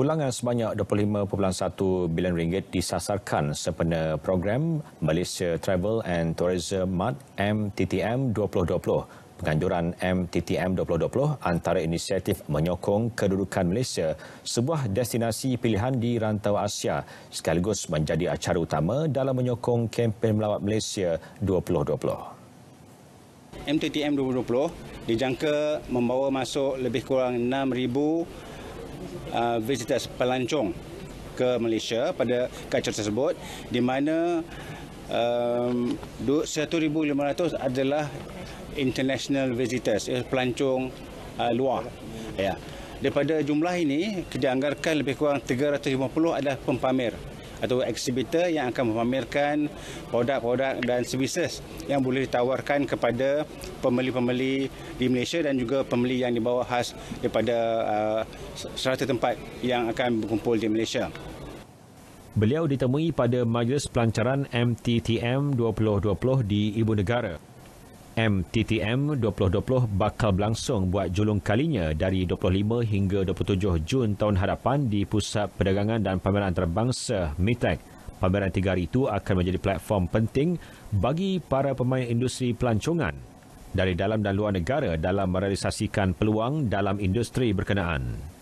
pulangan sebanyak 25.1 bilion ringgit disasarkan sempena program Malaysia Travel and Tourism Mart MTTM 2020. Penganjuran MTTM 2020 antara inisiatif menyokong kedudukan Malaysia sebuah destinasi pilihan di rantau Asia sekaligus menjadi acara utama dalam menyokong kempen melawat Malaysia 2020. MTTM 2020 dijangka membawa masuk lebih kurang uh, visitors pelancong ke Malaysia pada kacau tersebut di mana um, 1,500 adalah international visitors, eh, pelancong uh, luar. Ya. Daripada jumlah ini, dianggarkan lebih kurang 350 adalah pempamer atau exhibitor yang akan memamerkan produk-produk dan services yang boleh ditawarkan kepada pembeli-pembeli di Malaysia dan juga pembeli yang dibawa khas daripada uh, serata tempat yang akan berkumpul di Malaysia. Beliau ditemui pada Majlis Pelancaran MTTM 2020 di Ibu Negara. MTTM 2020 bakal berlangsung buat julung kalinya dari 25 hingga 27 Jun tahun hadapan di Pusat Perdagangan dan Pameran Antarabangsa MITEC. Pameran tiga hari itu akan menjadi platform penting bagi para pemain industri pelancongan dari dalam dan luar negara dalam merealisasikan peluang dalam industri berkenaan.